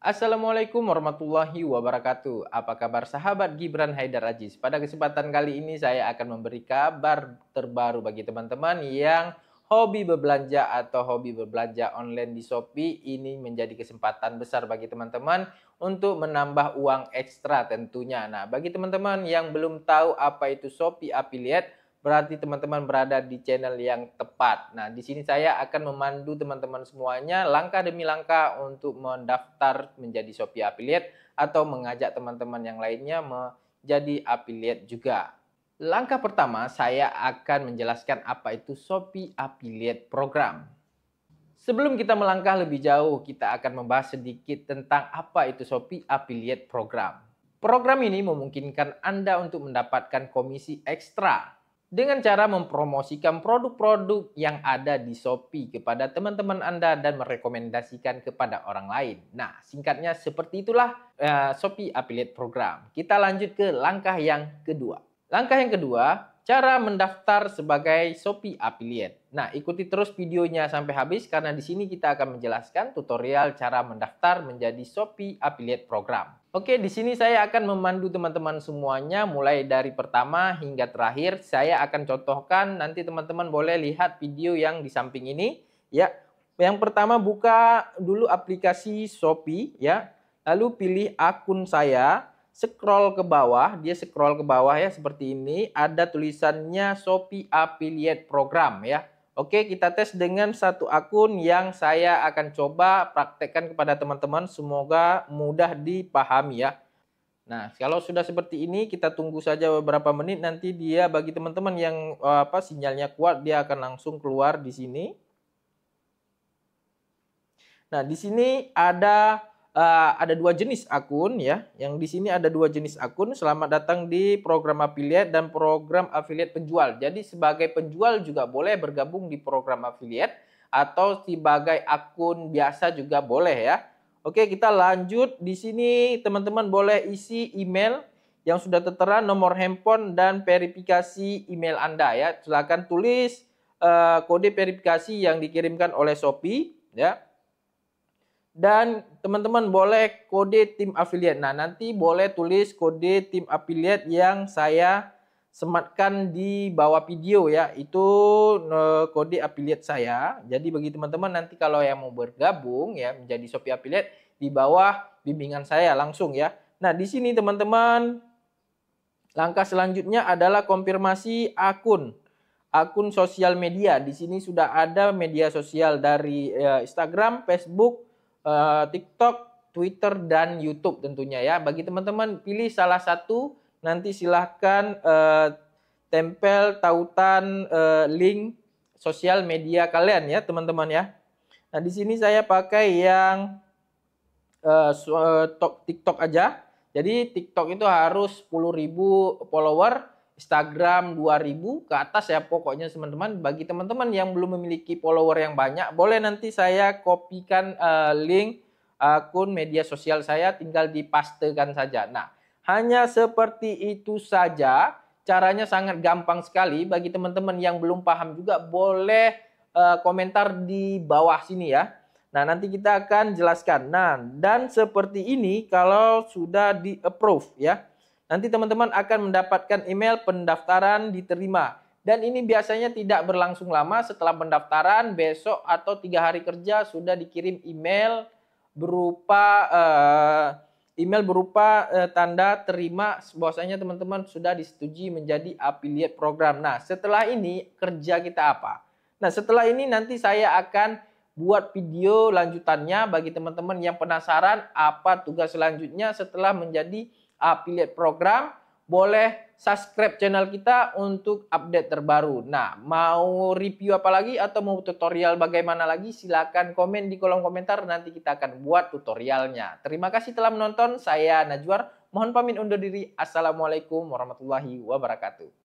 Assalamualaikum warahmatullahi wabarakatuh. Apa kabar sahabat Gibran Haidar Aziz? Pada kesempatan kali ini saya akan memberi kabar terbaru bagi teman-teman yang hobi berbelanja atau hobi berbelanja online di Shopee ini menjadi kesempatan besar bagi teman-teman untuk menambah uang ekstra tentunya. Nah, bagi teman-teman yang belum tahu apa itu Shopee Affiliate, berarti teman-teman berada di channel yang tepat. Nah, di sini saya akan memandu teman-teman semuanya langkah demi langkah untuk mendaftar menjadi Shopee Affiliate atau mengajak teman-teman yang lainnya menjadi affiliate juga. Langkah pertama, saya akan menjelaskan apa itu Shopee Affiliate Program. Sebelum kita melangkah lebih jauh, kita akan membahas sedikit tentang apa itu Shopee Affiliate Program. Program ini memungkinkan Anda untuk mendapatkan komisi ekstra dengan cara mempromosikan produk-produk yang ada di Shopee kepada teman-teman Anda dan merekomendasikan kepada orang lain. Nah, singkatnya seperti itulah uh, Shopee Affiliate Program. Kita lanjut ke langkah yang kedua. Langkah yang kedua, cara mendaftar sebagai Shopee Affiliate. Nah, ikuti terus videonya sampai habis karena di sini kita akan menjelaskan tutorial cara mendaftar menjadi Shopee Affiliate Program. Oke, di sini saya akan memandu teman-teman semuanya mulai dari pertama hingga terakhir. Saya akan contohkan nanti teman-teman boleh lihat video yang di samping ini ya. Yang pertama buka dulu aplikasi Shopee ya. Lalu pilih akun saya scroll ke bawah, dia scroll ke bawah ya seperti ini, ada tulisannya Shopee Affiliate Program ya. Oke, kita tes dengan satu akun yang saya akan coba praktekkan kepada teman-teman, semoga mudah dipahami ya. Nah, kalau sudah seperti ini kita tunggu saja beberapa menit nanti dia bagi teman-teman yang eh, apa sinyalnya kuat dia akan langsung keluar di sini. Nah, di sini ada Eh, ada dua jenis akun ya. Yang di sini ada dua jenis akun. Selamat datang di program affiliate dan program affiliate penjual. Jadi sebagai penjual juga boleh bergabung di program affiliate atau sebagai akun biasa juga boleh ya. Oke, kita lanjut. Di sini teman-teman boleh isi email yang sudah tertera nomor handphone dan verifikasi email Anda ya. Silakan tulis uh, kode verifikasi yang dikirimkan oleh Shopee ya dan teman-teman boleh kode tim affiliate. Nah, nanti boleh tulis kode tim affiliate yang saya sematkan di bawah video ya. Itu eh, kode affiliate saya. Jadi bagi teman-teman nanti kalau yang mau bergabung ya menjadi Shopee affiliate di bawah bimbingan saya langsung ya. Nah, di sini teman-teman langkah selanjutnya adalah konfirmasi akun akun sosial media. Di sini sudah ada media sosial dari eh, Instagram, Facebook, Eh, TikTok, Twitter, dan YouTube tentunya ya. Bagi teman-teman pilih salah satu, nanti silahkan uh, tempel tautan uh, link sosial media kalian ya teman-teman ya. Nah di sini saya pakai yang uh, TikTok aja. Jadi TikTok itu harus 10.000 follower Instagram 2000 ke atas ya pokoknya teman-teman. Bagi teman-teman yang belum memiliki follower yang banyak, boleh nanti saya kopikan uh, eh, link akun media sosial saya tinggal dipastekan saja. Nah, hanya seperti itu saja. Caranya sangat gampang sekali bagi teman-teman yang belum paham juga boleh uh, komentar di bawah sini ya. Nah, nanti kita akan jelaskan. Nah, dan seperti ini kalau sudah di approve ya. Nanti teman-teman akan mendapatkan email pendaftaran diterima. Dan ini biasanya tidak berlangsung lama setelah pendaftaran, besok atau tiga hari kerja sudah dikirim email berupa uh, email berupa uh, tanda terima bahwasanya teman-teman sudah disetujui menjadi affiliate program. Nah, setelah ini kerja kita apa? Nah, setelah ini nanti saya akan buat video lanjutannya bagi teman-teman yang penasaran apa tugas selanjutnya setelah menjadi affiliate program, boleh subscribe channel kita untuk update terbaru. Nah, mau review apa lagi atau mau tutorial bagaimana lagi silahkan komen di kolom komentar nanti kita akan buat tutorialnya. Terima kasih telah menonton, saya Najwar, mohon pamit undur diri. Assalamualaikum warahmatullahi wabarakatuh.